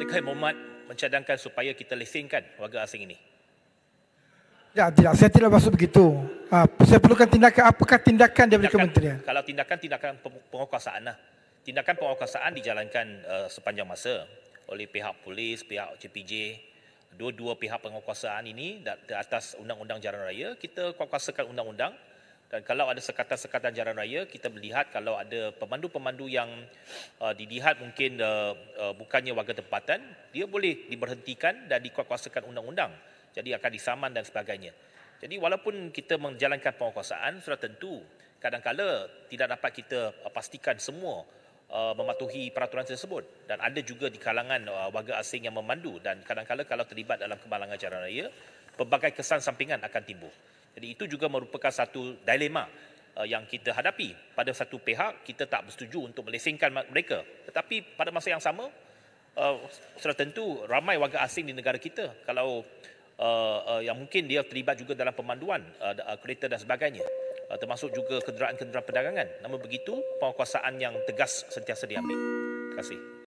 Adakah Muhammad mencadangkan supaya kita lesingkan warga asing ini? Ya, tidak, saya tidak maksud begitu. Uh, saya perlukan tindakan. Apakah tindakan daripada tindakan, kementerian? Kalau tindakan, tindakan penguasaan. Lah. Tindakan penguasaan dijalankan uh, sepanjang masa oleh pihak polis, pihak CPJ. Dua-dua pihak penguasaan ini di atas undang-undang jalan raya, kita kuasakan undang-undang dan kalau ada sekatan-sekatan jalan raya kita melihat kalau ada pemandu-pemandu yang uh, dilihat mungkin uh, uh, bukannya warga tempatan dia boleh diberhentikan dan dikuasakan undang-undang jadi akan disaman dan sebagainya jadi walaupun kita menjalankan penguasaan sudah tentu kadang-kala tidak dapat kita uh, pastikan semua uh, mematuhi peraturan tersebut dan ada juga di kalangan uh, warga asing yang memandu dan kadang-kala kalau terlibat dalam kemalangan jalan raya pelbagai kesan sampingan akan timbul jadi itu juga merupakan satu dilema eh, yang kita hadapi. Pada satu pihak, kita tak bersetuju untuk melesingkan mereka. Tetapi pada masa yang sama, eh, secara tentu ramai warga asing di negara kita kalau eh, yang mungkin dia terlibat juga dalam pemanduan kereta dan sebagainya termasuk juga kenderaan-kenderaan perdagangan. Namun begitu, penguasaan yang tegas sentiasa diambil. Terima kasih.